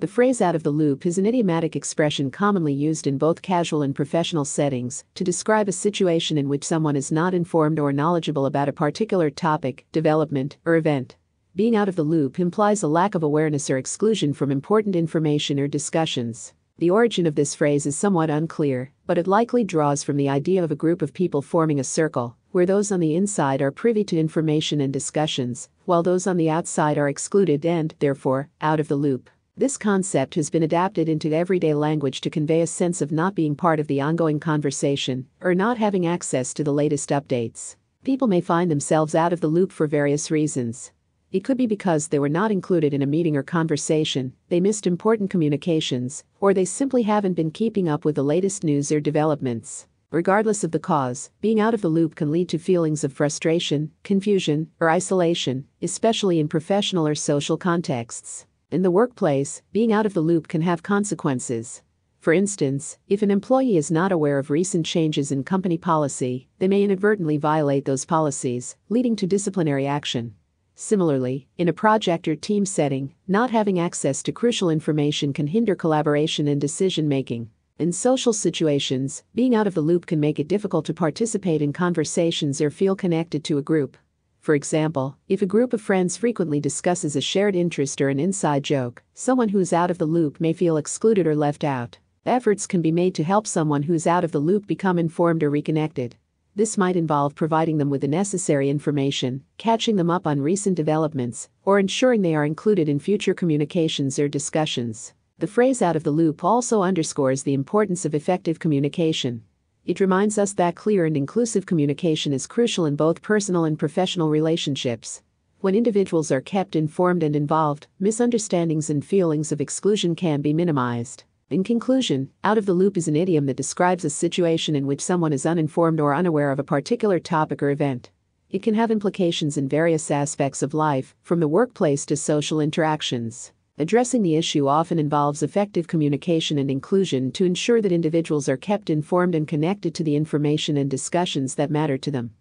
The phrase out of the loop is an idiomatic expression commonly used in both casual and professional settings to describe a situation in which someone is not informed or knowledgeable about a particular topic, development, or event. Being out of the loop implies a lack of awareness or exclusion from important information or discussions. The origin of this phrase is somewhat unclear, but it likely draws from the idea of a group of people forming a circle, where those on the inside are privy to information and discussions, while those on the outside are excluded and, therefore, out of the loop. This concept has been adapted into everyday language to convey a sense of not being part of the ongoing conversation or not having access to the latest updates. People may find themselves out of the loop for various reasons. It could be because they were not included in a meeting or conversation, they missed important communications, or they simply haven't been keeping up with the latest news or developments. Regardless of the cause, being out of the loop can lead to feelings of frustration, confusion, or isolation, especially in professional or social contexts. In the workplace, being out of the loop can have consequences. For instance, if an employee is not aware of recent changes in company policy, they may inadvertently violate those policies, leading to disciplinary action. Similarly, in a project or team setting, not having access to crucial information can hinder collaboration and decision making. In social situations, being out of the loop can make it difficult to participate in conversations or feel connected to a group. For example, if a group of friends frequently discusses a shared interest or an inside joke, someone who's out of the loop may feel excluded or left out. Efforts can be made to help someone who's out of the loop become informed or reconnected. This might involve providing them with the necessary information, catching them up on recent developments, or ensuring they are included in future communications or discussions. The phrase out of the loop also underscores the importance of effective communication. It reminds us that clear and inclusive communication is crucial in both personal and professional relationships. When individuals are kept informed and involved, misunderstandings and feelings of exclusion can be minimized. In conclusion, out of the loop is an idiom that describes a situation in which someone is uninformed or unaware of a particular topic or event. It can have implications in various aspects of life, from the workplace to social interactions. Addressing the issue often involves effective communication and inclusion to ensure that individuals are kept informed and connected to the information and discussions that matter to them.